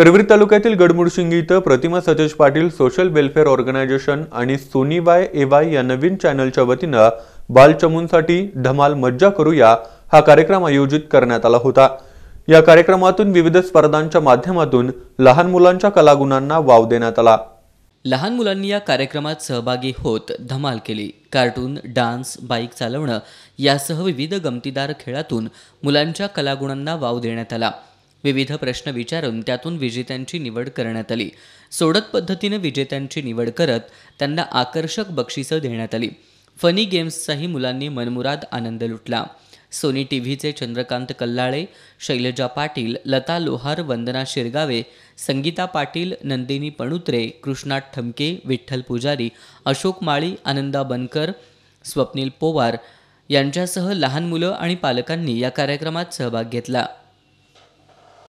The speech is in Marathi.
करवीर तालुक्यातील गडमुडशिंगी इथं Pratima Satej Patil social welfare organisation आणि सोनी वाय एवाय या नवीन चॅनलच्या वतीनं बालचमूंसाठी धमाल मज्जा करूया हा कार्यक्रम आयोजित करण्यात आला होता या कार्यक्रमातून विविध स्पर्धांच्या माध्यमातून लहान मुलांच्या कलागुणांना वाव देण्यात आला लहान मुलांनी या कार्यक्रमात सहभागी होत धमाल केली कार्टून डान्स बाईक चालवणं यासह विविध गमतीदार खेळातून मुलांच्या कलागुणांना वाव देण्यात आला विविध प्रश्न विचारून त्यातून विजेत्यांची निवड करण्यात आली सोडत पद्धतीनं विजेत्यांची निवड करत त्यांना आकर्षक बक्षिसं देण्यात आली फनी गेम्सचाही मुलांनी मनमुराद आनंद लुटला सोनी टी व्हीचे चंद्रकांत कल्लाळे शैलजा पाटील लता लोहार वंदना शिरगावे संगीता पाटील नंदिनी पणुत्रे कृष्णा ठमके विठ्ठल पुजारी अशोक माळी आनंदा बनकर स्वप्नील पोवार यांच्यासह लहान मुलं आणि पालकांनी या कार्यक्रमात सहभाग घेतला